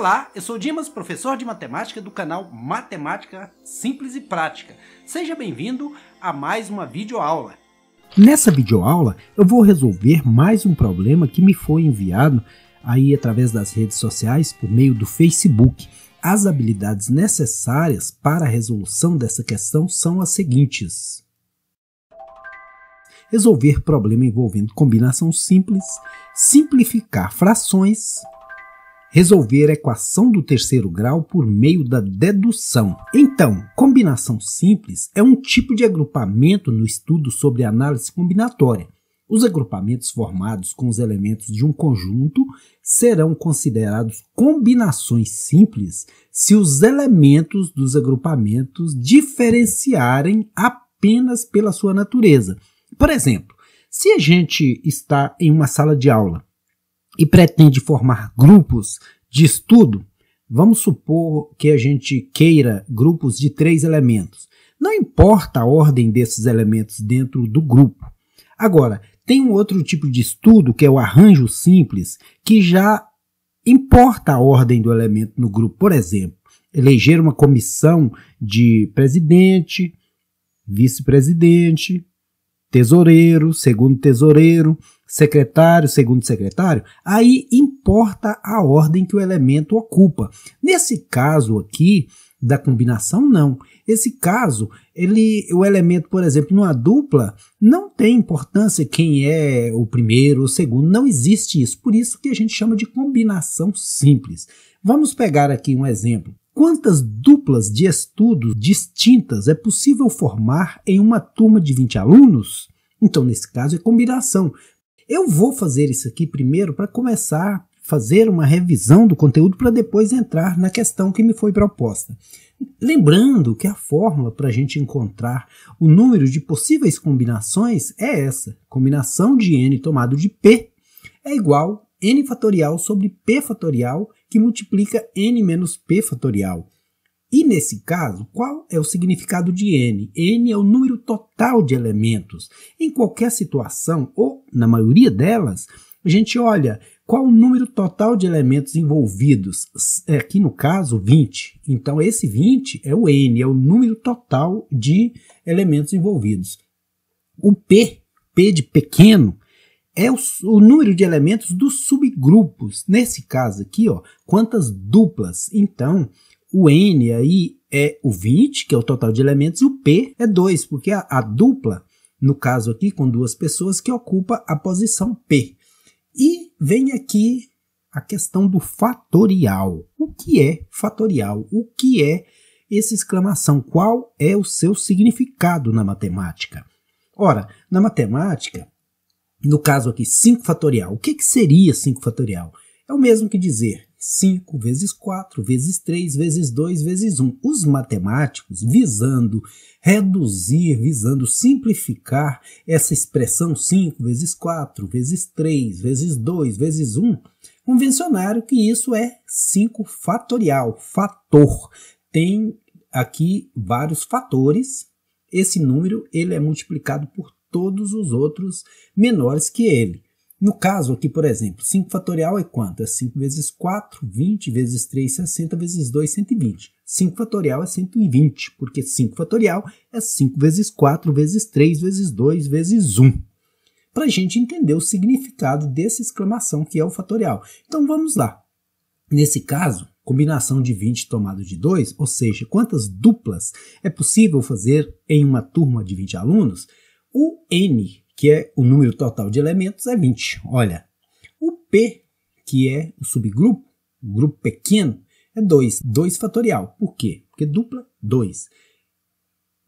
Olá, eu sou Dimas, professor de matemática do canal Matemática Simples e Prática. Seja bem-vindo a mais uma videoaula. Nessa videoaula, eu vou resolver mais um problema que me foi enviado aí através das redes sociais por meio do Facebook. As habilidades necessárias para a resolução dessa questão são as seguintes. Resolver problema envolvendo combinação simples, simplificar frações, resolver a equação do terceiro grau por meio da dedução. Então, combinação simples é um tipo de agrupamento no estudo sobre análise combinatória. Os agrupamentos formados com os elementos de um conjunto serão considerados combinações simples se os elementos dos agrupamentos diferenciarem apenas pela sua natureza. Por exemplo, se a gente está em uma sala de aula e pretende formar grupos de estudo, vamos supor que a gente queira grupos de três elementos. Não importa a ordem desses elementos dentro do grupo. Agora, tem um outro tipo de estudo, que é o arranjo simples, que já importa a ordem do elemento no grupo. Por exemplo, eleger uma comissão de presidente, vice-presidente, tesoureiro, segundo tesoureiro, secretário, segundo secretário, aí importa a ordem que o elemento ocupa. Nesse caso aqui, da combinação, não. Esse caso, ele, o elemento, por exemplo, numa dupla, não tem importância quem é o primeiro, ou o segundo, não existe isso. Por isso que a gente chama de combinação simples. Vamos pegar aqui um exemplo. Quantas duplas de estudos distintas é possível formar em uma turma de 20 alunos? Então, nesse caso, é combinação, eu vou fazer isso aqui primeiro para começar fazer uma revisão do conteúdo para depois entrar na questão que me foi proposta. Lembrando que a fórmula para a gente encontrar o número de possíveis combinações é essa: combinação de n tomado de p é igual n fatorial sobre p fatorial que multiplica n menos p fatorial. E nesse caso, qual é o significado de n? n é o número total de elementos. Em qualquer situação, ou na maioria delas, a gente olha qual o número total de elementos envolvidos. É, aqui no caso, 20. Então, esse 20 é o n, é o número total de elementos envolvidos. O p, p de pequeno, é o, o, número de elementos dos subgrupos. Nesse caso aqui, ó, quantas duplas? Então, o N aí é o 20, que é o total de elementos, e o P é 2, porque a, a dupla, no caso aqui, com duas pessoas, que ocupa a posição P. E vem aqui a questão do fatorial. O que é fatorial? O que é essa exclamação? Qual é o seu significado na matemática? Ora, na matemática, no caso aqui, 5 fatorial. O que, que seria 5 fatorial? É o mesmo que dizer 5 vezes 4 vezes 3 vezes 2 vezes 1. Os matemáticos, visando reduzir, visando simplificar essa expressão 5 vezes 4 vezes 3 vezes 2 vezes 1, convencionaram que isso é 5 fatorial, fator. Tem aqui vários fatores. Esse número ele é multiplicado por todos os outros menores que ele. No caso aqui, por exemplo, 5 fatorial é quanto? É 5 vezes 4, 20, vezes 3, 60, vezes 2, 120. 5 fatorial é 120, porque 5 fatorial é 5 vezes 4, vezes 3, vezes 2, vezes 1. Para a gente entender o significado dessa exclamação que é o fatorial. Então vamos lá. Nesse caso, combinação de 20 tomado de 2, ou seja, quantas duplas é possível fazer em uma turma de 20 alunos? O N que é o número total de elementos, é 20. Olha, o P, que é o subgrupo, o grupo pequeno, é 2. 2 fatorial. Por quê? Porque dupla 2.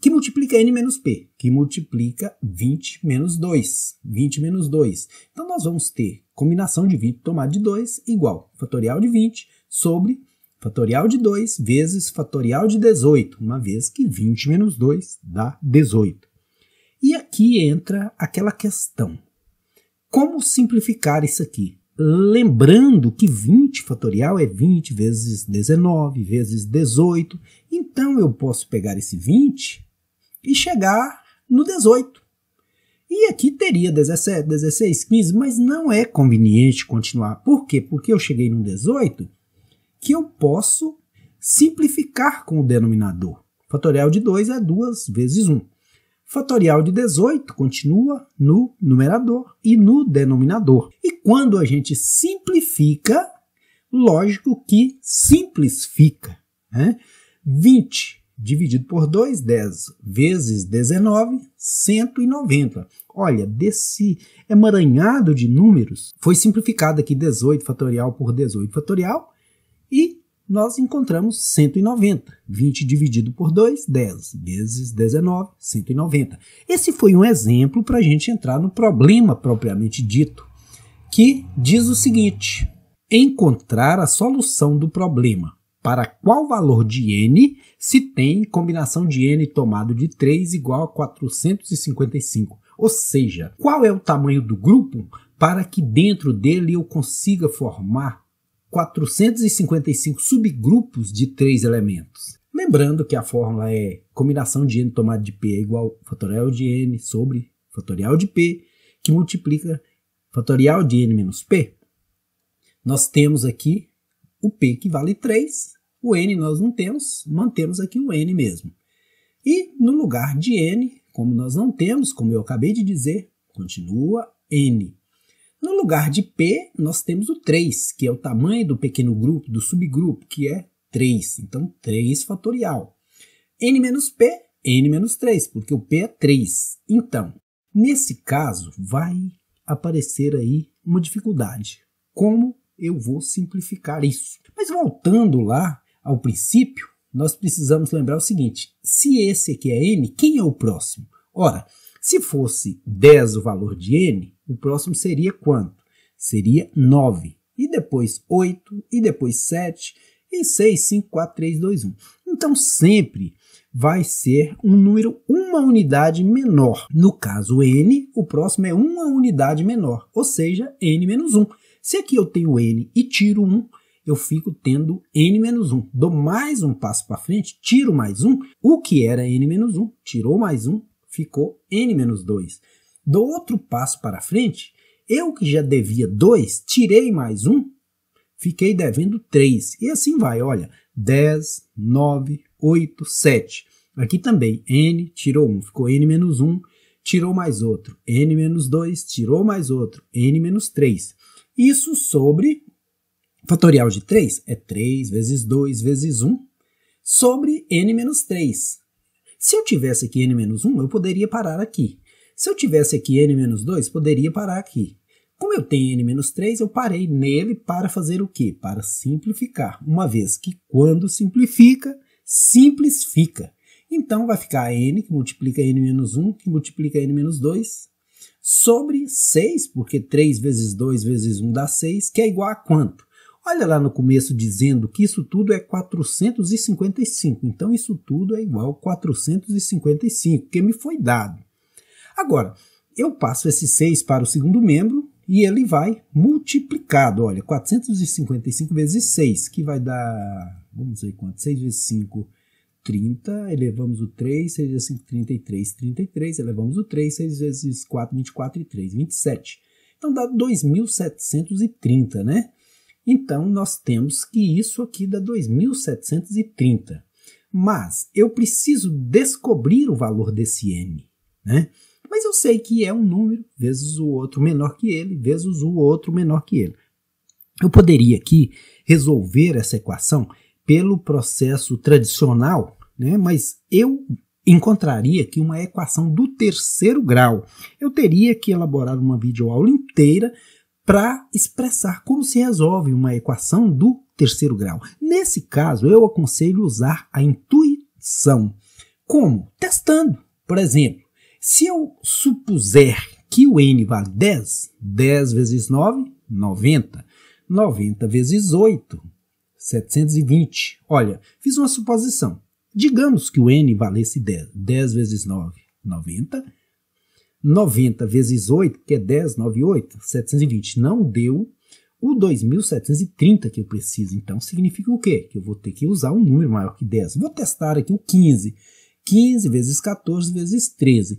Que multiplica n menos p, que multiplica 20 menos 2. 20 menos 2. Então, nós vamos ter combinação de 20 tomado de 2 igual fatorial de 20 sobre fatorial de 2 vezes fatorial de 18, uma vez que 20 menos 2 dá 18 aqui entra aquela questão. Como simplificar isso aqui? Lembrando que 20 fatorial é 20 vezes 19 vezes 18, então eu posso pegar esse 20 e chegar no 18. E aqui teria 17, 16, 15, mas não é conveniente continuar. Por quê? Porque eu cheguei no 18 que eu posso simplificar com o denominador. Fatorial de 2 é 2 vezes 1. Fatorial de 18 continua no numerador e no denominador. E quando a gente simplifica, lógico que simplifica. Né? 20 dividido por 2, 10 vezes 19, 190. Olha, desse emaranhado de números, foi simplificado aqui 18 fatorial por 18 fatorial e nós encontramos 190. 20 dividido por 2, 10. Vezes 19, 190. Esse foi um exemplo para a gente entrar no problema propriamente dito, que diz o seguinte: encontrar a solução do problema para qual valor de n se tem combinação de n tomado de 3 igual a 455. Ou seja, qual é o tamanho do grupo para que dentro dele eu consiga formar 455 subgrupos de três elementos. Lembrando que a fórmula é combinação de n tomada de p é igual fatorial de n sobre fatorial de p, que multiplica fatorial de n menos p. Nós temos aqui o p que vale 3, o n nós não temos, mantemos aqui o n mesmo. E no lugar de n, como nós não temos, como eu acabei de dizer, continua n. No lugar de P, nós temos o 3, que é o tamanho do pequeno grupo, do subgrupo, que é 3. Então, 3 fatorial. n menos P, n menos 3, porque o P é 3. Então, nesse caso, vai aparecer aí uma dificuldade. Como eu vou simplificar isso? Mas voltando lá ao princípio, nós precisamos lembrar o seguinte: se esse aqui é n, quem é o próximo? Ora, se fosse 10 o valor de n, o próximo seria quanto? Seria 9. E depois 8, e depois 7, e 6, 5, 4, 3, 2, 1. Então sempre vai ser um número uma unidade menor. No caso n, o próximo é uma unidade menor, ou seja, n menos 1. Se aqui eu tenho n e tiro 1, eu fico tendo n menos 1. Dou mais um passo para frente, tiro mais 1. o que era n menos 1, tirou mais 1, ficou n menos 2 dou outro passo para frente, eu que já devia dois, tirei mais um, fiquei devendo três. E assim vai, olha, 10, 9, 8, 7. Aqui também, n tirou um, ficou n menos 1, tirou mais outro, n menos 2, tirou mais outro, n menos 3. Isso sobre fatorial de 3 é 3 vezes 2 vezes 1 sobre n menos 3. Se eu tivesse aqui n menos 1, eu poderia parar aqui. Se eu tivesse aqui n-2, poderia parar aqui. Como eu tenho n-3, eu parei nele para fazer o quê? Para simplificar, uma vez que quando simplifica, simples fica. Então, vai ficar n, que multiplica n-1, que multiplica n-2, sobre 6, porque 3 vezes 2 vezes 1 dá 6, que é igual a quanto? Olha lá no começo dizendo que isso tudo é 455, então isso tudo é igual a 455, que me foi dado. Agora, eu passo esse 6 para o segundo membro e ele vai multiplicado, olha, 455 vezes 6, que vai dar, vamos ver quanto, 6 vezes 5, 30, elevamos o 3, 6 vezes 5, 33, 33, elevamos o 3, 6 vezes 4, 24 e 3, 27. Então dá 2.730, né? Então nós temos que isso aqui dá 2.730. Mas eu preciso descobrir o valor desse n, né? Mas eu sei que é um número vezes o outro menor que ele, vezes o outro menor que ele. Eu poderia aqui resolver essa equação pelo processo tradicional, né? mas eu encontraria aqui uma equação do terceiro grau. Eu teria que elaborar uma videoaula inteira para expressar como se resolve uma equação do terceiro grau. Nesse caso, eu aconselho usar a intuição. Como? Testando. Por exemplo, se eu supuser que o n vale 10, 10 vezes 9, 90. 90 vezes 8, 720. Olha, fiz uma suposição. Digamos que o n valesse 10. 10 vezes 9, 90. 90 vezes 8, que é 10, 9, 8, 720. Não deu o 2730 que eu preciso. Então, significa o quê? Que eu vou ter que usar um número maior que 10. Vou testar aqui o 15. 15 vezes 14 vezes 13.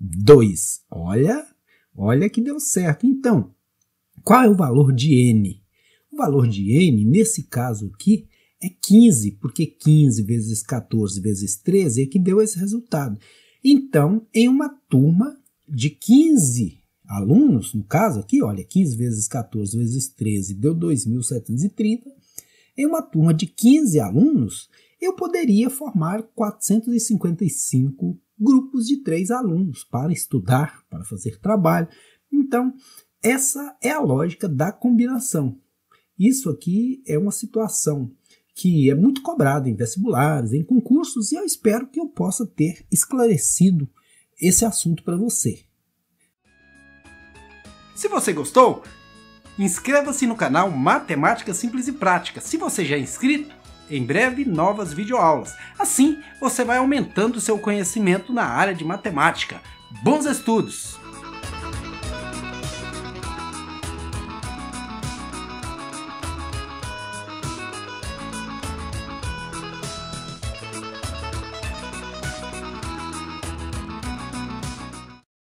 2. Olha, olha que deu certo. Então, qual é o valor de N? O valor de N, nesse caso aqui, é 15, porque 15 vezes 14 vezes 13 é que deu esse resultado. Então, em uma turma de 15 alunos, no caso aqui, olha, 15 vezes 14 vezes 13 deu 2.730. Em uma turma de 15 alunos, eu poderia formar 455 grupos de três alunos para estudar, para fazer trabalho. Então, essa é a lógica da combinação. Isso aqui é uma situação que é muito cobrada em vestibulares, em concursos, e eu espero que eu possa ter esclarecido esse assunto para você. Se você gostou, inscreva-se no canal Matemática Simples e Prática. Se você já é inscrito, em breve novas videoaulas. Assim, você vai aumentando seu conhecimento na área de matemática. Bons estudos!